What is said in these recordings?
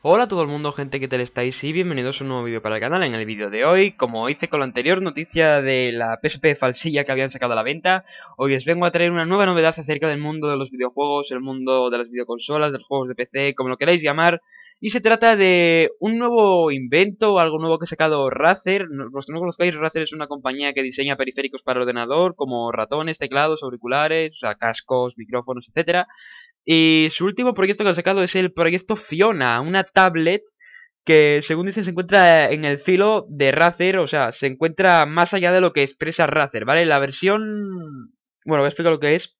Hola a todo el mundo gente, que tal estáis? Y bienvenidos a un nuevo vídeo para el canal. En el vídeo de hoy, como hice con la anterior noticia de la PSP falsilla que habían sacado a la venta, hoy os vengo a traer una nueva novedad acerca del mundo de los videojuegos, el mundo de las videoconsolas, de los juegos de PC, como lo queráis llamar. Y se trata de un nuevo invento, algo nuevo que ha sacado Razer. Los que no conozcáis, Razer es una compañía que diseña periféricos para ordenador, como ratones, teclados, auriculares, o cascos, micrófonos, etcétera. Y su último proyecto que han sacado es el proyecto Fiona, una tablet que según dicen se encuentra en el filo de Razer, o sea, se encuentra más allá de lo que expresa Razer, ¿vale? La versión... Bueno, voy a explicar lo que es.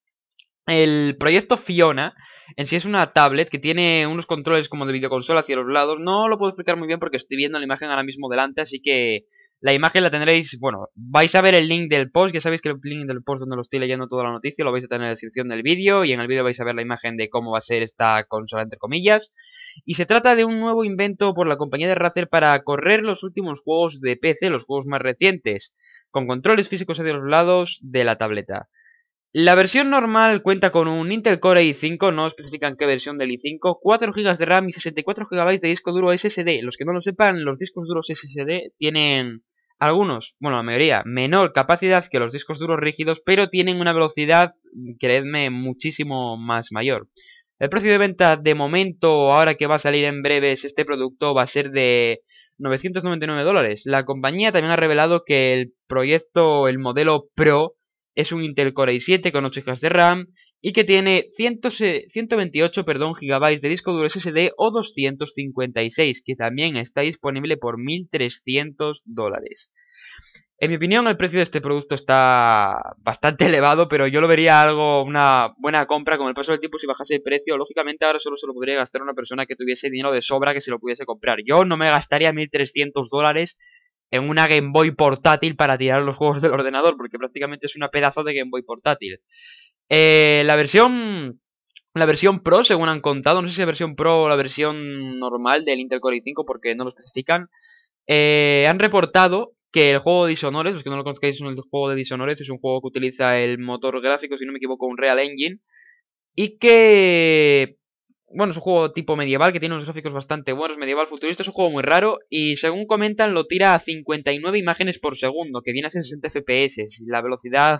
El proyecto Fiona en sí es una tablet que tiene unos controles como de videoconsola hacia los lados. No lo puedo explicar muy bien porque estoy viendo la imagen ahora mismo delante, así que la imagen la tendréis, bueno, vais a ver el link del post, ya sabéis que el link del post donde lo estoy leyendo toda la noticia lo vais a tener en la descripción del vídeo y en el vídeo vais a ver la imagen de cómo va a ser esta consola entre comillas. Y se trata de un nuevo invento por la compañía de Razer para correr los últimos juegos de PC, los juegos más recientes, con controles físicos hacia los lados de la tableta. La versión normal cuenta con un Intel Core i5, no especifican qué versión del i5, 4 GB de RAM y 64 GB de disco duro SSD. Los que no lo sepan, los discos duros SSD tienen algunos, bueno, la mayoría, menor capacidad que los discos duros rígidos, pero tienen una velocidad, creedme, muchísimo más mayor. El precio de venta de momento, ahora que va a salir en breves este producto, va a ser de 999 dólares. La compañía también ha revelado que el proyecto, el modelo Pro, es un Intel Core i7 con 8 GB de RAM y que tiene 128 perdón, GB de disco duro SSD o 256, que también está disponible por 1.300 dólares. En mi opinión, el precio de este producto está bastante elevado, pero yo lo vería algo, una buena compra con el paso del tiempo si bajase el precio. Lógicamente, ahora solo se lo podría gastar una persona que tuviese dinero de sobra que se lo pudiese comprar. Yo no me gastaría 1.300 dólares en una Game Boy portátil para tirar los juegos del ordenador, porque prácticamente es una pedazo de Game Boy portátil. Eh, la versión la versión Pro, según han contado, no sé si la versión Pro o la versión normal del Intel Core i5 porque no lo especifican, eh, han reportado que el juego Dishonored, los que no lo conozcáis, es un juego de Dishonored, es un juego que utiliza el motor gráfico, si no me equivoco, un Real Engine, y que bueno, es un juego tipo medieval que tiene unos gráficos bastante buenos, medieval futurista, es un juego muy raro y según comentan lo tira a 59 imágenes por segundo, que viene a ser 60 FPS, la velocidad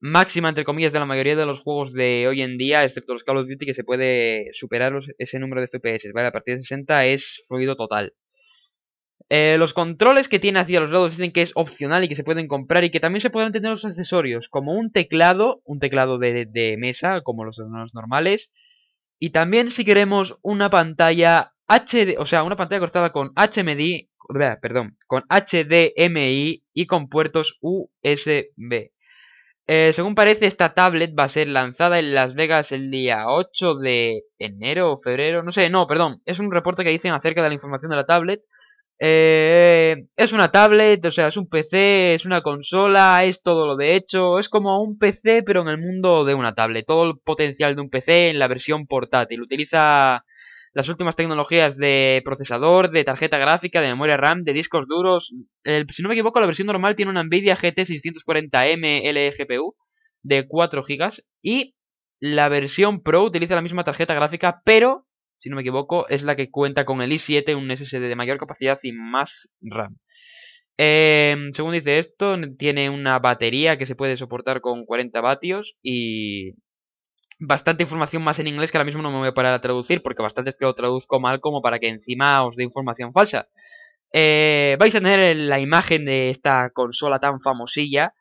máxima entre comillas de la mayoría de los juegos de hoy en día, excepto los Call of Duty que se puede superar ese número de FPS, ¿vale? A partir de 60 es fluido total. Eh, los controles que tiene hacia los lados dicen que es opcional y que se pueden comprar y que también se pueden tener los accesorios, como un teclado, un teclado de, mesa, como los normales, y también si queremos una pantalla HD, o sea, una pantalla cortada con HMD, perdón, con HDMI y con puertos USB. Eh, según parece, esta tablet va a ser lanzada en Las Vegas el día 8 de enero o febrero, no sé, no, perdón, es un reporte que dicen acerca de la información de la tablet eh, es una tablet, o sea, es un PC, es una consola, es todo lo de hecho, es como un PC pero en el mundo de una tablet, todo el potencial de un PC en la versión portátil. Utiliza las últimas tecnologías de procesador, de tarjeta gráfica, de memoria RAM, de discos duros. si no me equivoco, la versión normal tiene una Nvidia GT 640M LGPU de 4 GB y la versión Pro utiliza la misma tarjeta gráfica pero si no me equivoco, es la que cuenta con el i7, un SSD de mayor capacidad y más RAM. Em, según dice esto, tiene una batería que se puede soportar con 40 vatios y bastante información más en inglés que ahora mismo no me voy a parar a traducir porque bastante es que lo traduzco mal como para que encima os dé información falsa. Eh, vais a tener la imagen de esta consola tan famosilla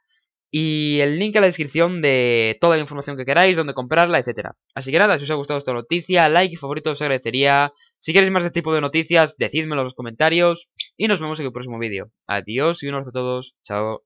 y el link a la descripción de toda la información que queráis, donde comprarla, etcétera. Así que nada, si os ha gustado esta noticia, like y favorito os agradecería. Si queréis más de este tipo de noticias, decídmelo en los comentarios. Y nos vemos en el próximo vídeo. Adiós y un abrazo a todos. Chao.